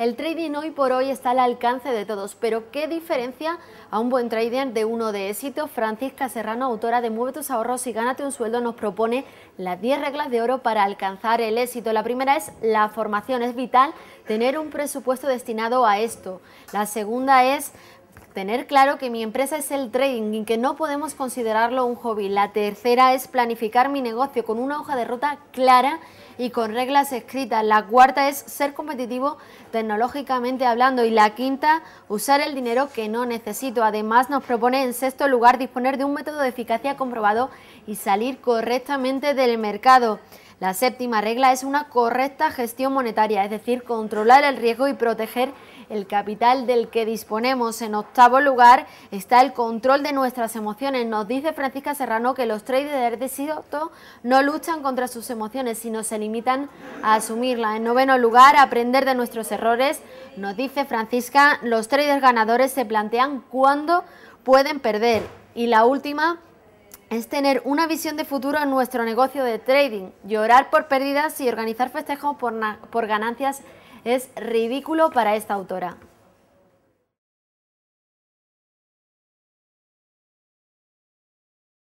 El trading hoy por hoy está al alcance de todos, pero ¿qué diferencia a un buen trader de uno de éxito? Francisca Serrano, autora de Mueve tus ahorros y gánate un sueldo, nos propone las 10 reglas de oro para alcanzar el éxito. La primera es la formación. Es vital tener un presupuesto destinado a esto. La segunda es Tener claro que mi empresa es el trading y que no podemos considerarlo un hobby. La tercera es planificar mi negocio con una hoja de ruta clara y con reglas escritas. La cuarta es ser competitivo tecnológicamente hablando. Y la quinta, usar el dinero que no necesito. Además, nos propone en sexto lugar disponer de un método de eficacia comprobado y salir correctamente del mercado. La séptima regla es una correcta gestión monetaria, es decir, controlar el riesgo y proteger el capital del que disponemos. En octavo lugar está el control de nuestras emociones. Nos dice Francisca Serrano que los traders de sidoto no luchan contra sus emociones, sino se limitan a asumirlas. En noveno lugar, aprender de nuestros errores. Nos dice Francisca, los traders ganadores se plantean cuándo pueden perder. Y la última es tener una visión de futuro en nuestro negocio de trading. Llorar por pérdidas y organizar festejos por, por ganancias es ridículo para esta autora.